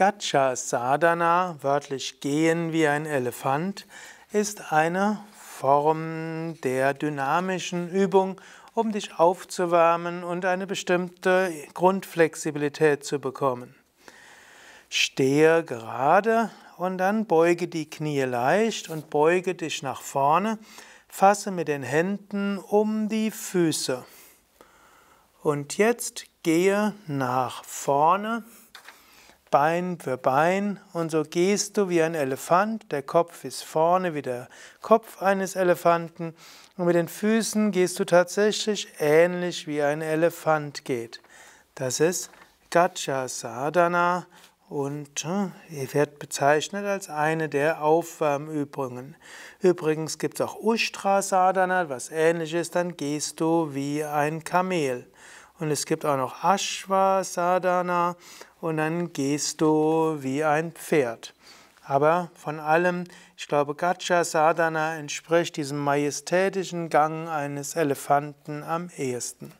Gacha Sadhana, wörtlich gehen wie ein Elefant, ist eine Form der dynamischen Übung, um dich aufzuwärmen und eine bestimmte Grundflexibilität zu bekommen. Stehe gerade und dann beuge die Knie leicht und beuge dich nach vorne, fasse mit den Händen um die Füße. Und jetzt gehe nach vorne Bein für Bein und so gehst du wie ein Elefant. Der Kopf ist vorne wie der Kopf eines Elefanten und mit den Füßen gehst du tatsächlich ähnlich wie ein Elefant geht. Das ist Gacha Sadhana und äh, wird bezeichnet als eine der Aufwärmübungen. Übrigens gibt es auch Ustra Sadhana, was ähnlich ist, dann gehst du wie ein Kamel. Und es gibt auch noch Ashwasadhana und dann gehst du wie ein Pferd. Aber von allem, ich glaube, Gacha Sadhana entspricht diesem majestätischen Gang eines Elefanten am ehesten.